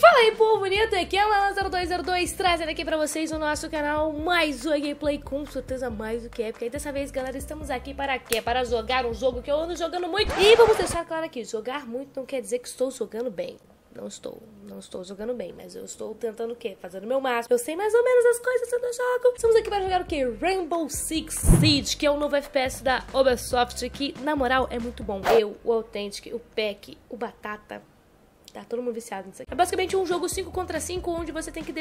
Fala aí, povo bonito! Aqui é o Lala0202 trazendo aqui pra vocês o nosso canal mais uma gameplay com certeza mais do que épica. E dessa vez, galera, estamos aqui para quê? Para jogar um jogo que eu ando jogando muito. E vamos deixar claro aqui, jogar muito não quer dizer que estou jogando bem. Não estou, não estou jogando bem, mas eu estou tentando o quê? Fazendo meu máximo. Eu sei mais ou menos as coisas que eu jogo. Estamos aqui para jogar o quê? Rainbow Six Siege, que é o novo FPS da Ubisoft, que na moral é muito bom. Eu, o Authentic, o Peck, o Batata, Tá todo mundo viciado nisso aqui. É basicamente um jogo 5 contra 5, onde você tem que,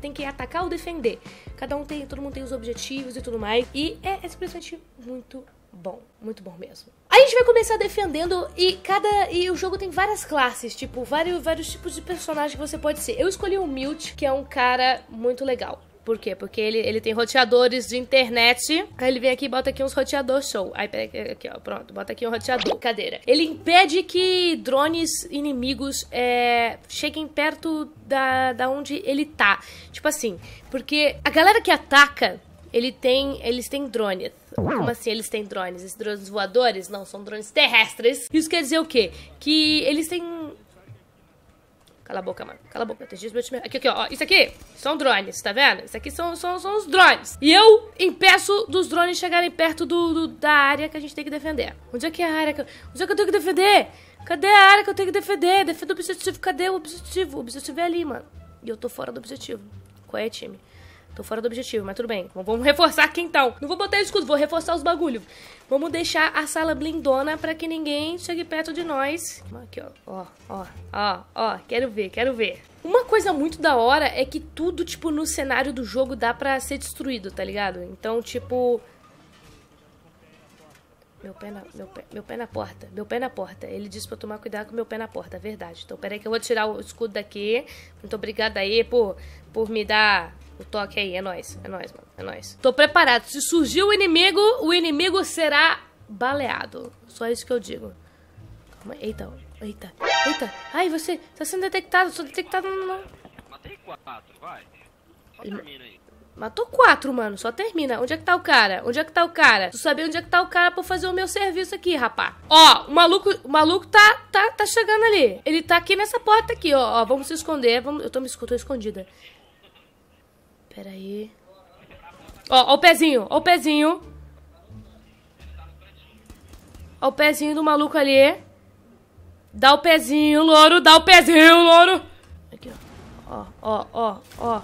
tem que atacar ou defender. Cada um tem, todo mundo tem os objetivos e tudo mais. E é, é simplesmente muito bom, muito bom mesmo. A gente vai começar defendendo e cada e o jogo tem várias classes, tipo, vários vários tipos de personagem que você pode ser. Eu escolhi o Milt, que é um cara muito legal. Por quê? Porque ele, ele tem roteadores de internet. Aí ele vem aqui e bota aqui uns roteador show. Aí pega aqui, ó. Pronto, bota aqui um roteador. Cadeira. Ele impede que drones inimigos é, cheguem perto da, da onde ele tá. Tipo assim, porque a galera que ataca ele tem, eles têm drones. Como assim eles têm drones? Esses drones voadores? Não, são drones terrestres. Isso quer dizer o quê? Que eles têm... Cala a boca, mano. Cala a boca. Aqui, aqui, ó. Isso aqui são drones, tá vendo? Isso aqui são, são, são os drones. E eu impeço dos drones chegarem perto do, do, da área que a gente tem que defender. Onde é que é a área que... Onde é que eu tenho que defender? Cadê a área que eu tenho que defender? Defenda o objetivo. Cadê o objetivo? O objetivo é ali, mano. E eu tô fora do objetivo. Qual é, time? Tô fora do objetivo, mas tudo bem. Vamos reforçar aqui então. Não vou botar escudo, vou reforçar os bagulhos. Vamos deixar a sala blindona para que ninguém chegue perto de nós. Aqui, ó. Ó, ó, ó, ó. Quero ver, quero ver. Uma coisa muito da hora é que tudo, tipo, no cenário do jogo dá pra ser destruído, tá ligado? Então, tipo, meu pé, na, meu, pé, meu pé na porta, meu pé na porta. Ele disse pra eu tomar cuidado com meu pé na porta, é verdade. Então, peraí que eu vou tirar o escudo daqui. Muito obrigada aí por, por me dar o toque aí, é nóis, é nóis, mano, é nóis. Tô preparado, se surgir o inimigo, o inimigo será baleado. Só isso que eu digo. Calma, eita, eita, eita. Ai, você tá sendo detectado, sou detectado, não, não. Matei quatro, vai. Só termina aí. Matou quatro, mano. Só termina. Onde é que tá o cara? Onde é que tá o cara? Tu saber onde é que tá o cara pra fazer o meu serviço aqui, rapá. Ó, o maluco, o maluco tá, tá, tá chegando ali. Ele tá aqui nessa porta aqui, ó. ó vamos se esconder. Vamos... Eu tô me tô escondida. Pera aí. Ó, ó o pezinho, ó o pezinho. Ó o pezinho do maluco ali. Dá o pezinho, louro, dá o pezinho, louro. Aqui, ó. Ó, ó, ó, ó.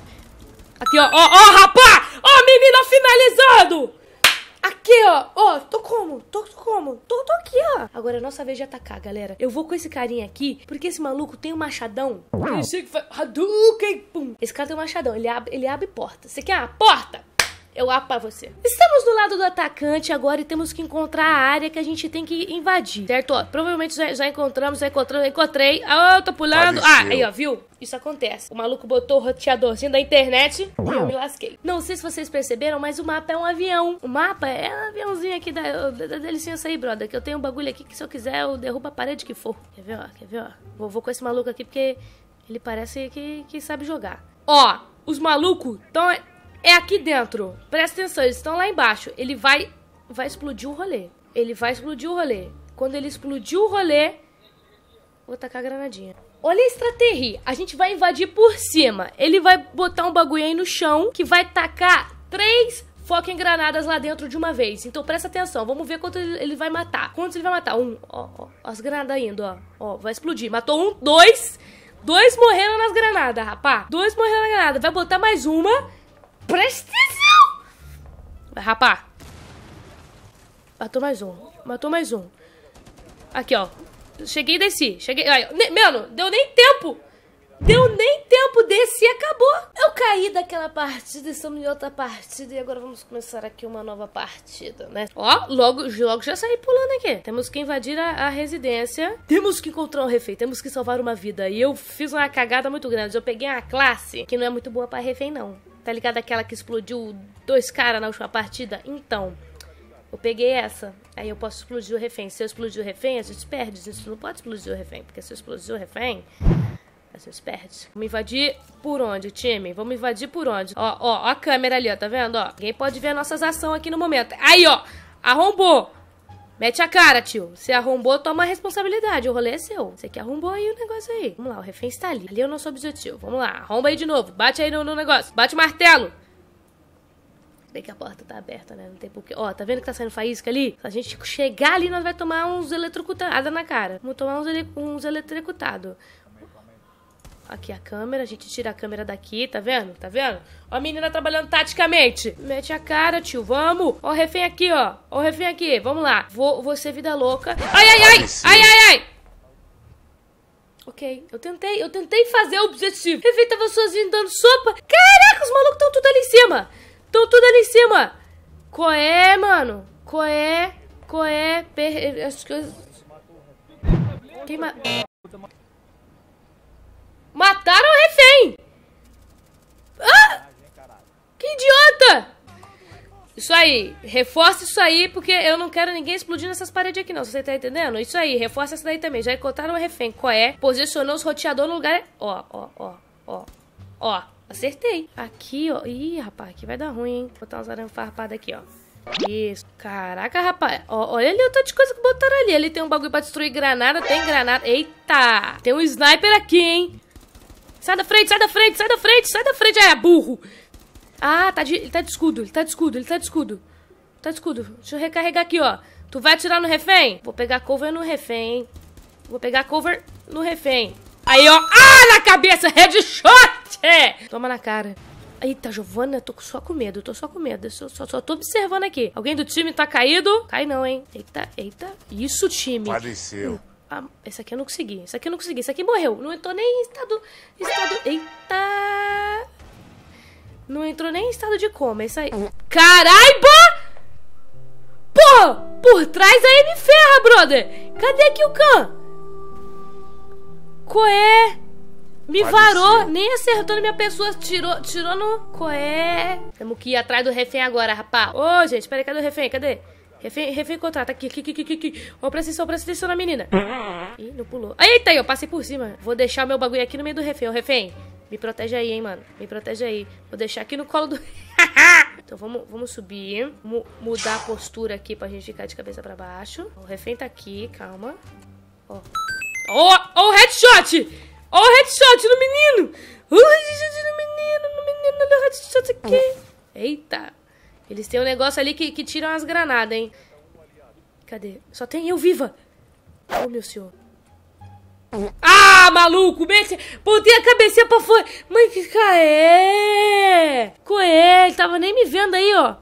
Aqui, ó, ó, ó, rapá! Ó, menina finalizando! aqui, ó. Ó, tô como? Tô, tô como? Tô, tô aqui, ó. Agora é nossa vez de atacar, galera. Eu vou com esse carinha aqui, porque esse maluco tem um machadão. Esse cara tem um machadão. Ele abre, ele abre porta. Você quer a porta? Eu apo pra você. Estamos do lado do atacante agora e temos que encontrar a área que a gente tem que invadir, certo? Ó, provavelmente já, já encontramos, já encontramos, encontrei. Ah, oh, tô pulando. Faleceu. Ah, aí, ó, viu? Isso acontece. O maluco botou o roteadorzinho da internet e eu ah, me lasquei. Não sei se vocês perceberam, mas o mapa é um avião. O mapa é um aviãozinho aqui da, da, da licença aí, brother. Que eu tenho um bagulho aqui que se eu quiser eu derrubo a parede que for. Quer ver, ó? Quer ver, ó? Vou, vou com esse maluco aqui porque ele parece que, que sabe jogar. Ó, os malucos estão é aqui dentro. Presta atenção, eles estão lá embaixo. Ele vai vai explodir o rolê. Ele vai explodir o rolê. Quando ele explodir o rolê, vou tacar a granadinha. Olha a estratégia. A gente vai invadir por cima. Ele vai botar um bagulho aí no chão que vai tacar três foquem granadas lá dentro de uma vez. Então presta atenção, vamos ver quanto ele vai matar. Quantos ele vai matar? Um, ó, ó as granadas indo, ó. Ó, vai explodir. Matou um, dois. Dois morreram nas granadas, rapá. Dois morreram na granada. Vai botar mais uma. Presta atenção! Vai rapar. Matou mais um. Matou mais um. Aqui, ó. Cheguei e desci. Cheguei. Ai, ne... Mano, deu nem tempo. Deu nem tempo. Desci e acabou. Eu caí daquela partida. Estamos em outra partida. E agora vamos começar aqui uma nova partida, né? Ó, logo, logo já saí pulando aqui. Temos que invadir a, a residência. Temos que encontrar um refém. Temos que salvar uma vida. E eu fiz uma cagada muito grande. Eu peguei uma classe que não é muito boa pra refém, não. Tá ligado aquela que explodiu dois caras na última partida? Então, eu peguei essa. Aí eu posso explodir o refém. Se eu explodir o refém, a gente perde. A gente não pode explodir o refém, porque se eu explodir o refém, a gente perde. Vamos invadir por onde, time? Vamos invadir por onde? Ó, ó, ó a câmera ali, ó, tá vendo? Ó, ninguém pode ver nossas ações aqui no momento. Aí, ó, arrombou! Mete a cara, tio. Você arrombou, toma a responsabilidade. O rolê é seu. Você que arrombou aí o negócio aí. Vamos lá, o refém está ali. Ali é o nosso objetivo. Vamos lá, arromba aí de novo. Bate aí no, no negócio. Bate o martelo. Bem que a porta tá aberta, né? Não tem porquê. Ó, tá vendo que tá saindo faísca ali? Se a gente chegar ali, nós vai tomar uns eletrocutados na cara. Vamos tomar uns, ele... uns eletrocutados. Aqui a câmera, a gente tira a câmera daqui, tá vendo? Tá vendo? Ó a menina trabalhando taticamente. Mete a cara, tio, vamos. Ó o refém aqui, ó. Ó o refém aqui, vamos lá. Vou, vou ser vida louca. Ai, ai, ai. Ai, ai, ai. Ok, eu tentei, eu tentei fazer o objetivo. O refém tava sozinho dando sopa. Caraca, os malucos estão tudo ali em cima. Estão tudo ali em cima. Coé, mano. Coé, coé. Per... As coisas... Queima... Isso aí, reforça isso aí, porque eu não quero ninguém explodindo essas paredes aqui, não. Você tá entendendo? Isso aí, reforça isso daí também. Já encontraram o refém. Qual é? Posicionou os roteadores no lugar. Ó, ó, ó, ó. Ó, acertei. Aqui, ó. Ih, rapaz, aqui vai dar ruim, hein? Vou botar uns aranhas farpadas aqui, ó. Isso. Caraca, rapaz. Ó, olha ali o tanto de coisa que botaram ali. Ali tem um bagulho pra destruir granada. Tem granada. Eita! Tem um sniper aqui, hein? Sai da frente, sai da frente, sai da frente, sai da frente. É, burro! Ah, tá de, ele tá de escudo, ele tá de escudo, ele tá de escudo. Tá de escudo. Deixa eu recarregar aqui, ó. Tu vai atirar no refém? Vou pegar cover no refém, hein? Vou pegar cover no refém. Aí, ó. Ah, na cabeça! Headshot! É. Toma na cara. Eita, Giovana, eu tô só com medo, eu tô só com medo. Eu só, só, só, tô observando aqui. Alguém do time tá caído? Cai não, hein? Eita, eita. Isso, time. Faleceu. ah, esse aqui eu não consegui. Esse aqui eu não consegui. Esse aqui morreu. Não tô nem em estado. estado... Eita entrou nem em estado de coma. É isso aí. Caraiba! pô Por trás aí me ferra, brother! Cadê aqui o Khan? Coé! Me Pode varou, ser. nem acertou na minha pessoa, tirou, tirou no. Coé! Temos que ir atrás do refém agora, rapá. Ô, oh, gente, peraí, cadê o refém? Cadê? Refém, refém contrata. Aqui, aqui, aqui, aqui, aqui. Ó, presta atenção, presta atenção na menina. Ih, não pulou. Eita aí, eu passei por cima. Vou deixar o meu bagulho aqui no meio do refém. o refém, me protege aí, hein, mano. Me protege aí. Vou deixar aqui no colo do... então vamos, vamos subir. Mu mudar a postura aqui pra gente ficar de cabeça pra baixo. O refém tá aqui, calma. Ó. Ó, ó o headshot! Ó o headshot no menino! Ó o headshot no menino, no menino, olha o headshot aqui. Eita. Eles têm um negócio ali que, que tiram as granadas, hein. Cadê? Só tem eu viva. Ô, oh, meu senhor. Ah, maluco, mete, botei a cabecinha pra fora. Mas que cara é? Coelho, é? tava nem me vendo aí, ó.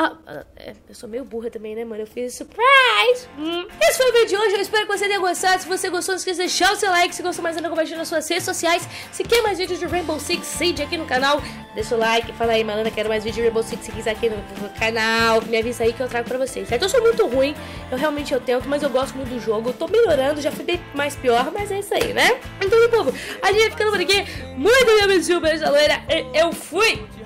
Ah, ah, é, eu sou meio burra também, né, mano? Eu fiz surprise! Hum. Esse foi o vídeo de hoje, eu espero que você tenha gostado. Se você gostou, não esqueça de deixar o seu like. Se gostou mais, ainda compartilha nas suas redes sociais. Se quer mais vídeos de Rainbow Six Siege aqui no canal, deixa o like. Fala aí, malandra, quero mais vídeos de Rainbow Six Siege aqui no, no canal. Me avisa aí que eu trago pra vocês, certo? Eu sou muito ruim, eu realmente eu tento, mas eu gosto muito do jogo. Eu tô melhorando, já fui bem mais pior, mas é isso aí, né? Então, meu povo, a gente vai ficando por aqui. Muito bem, meu beijo da loira. Eu fui!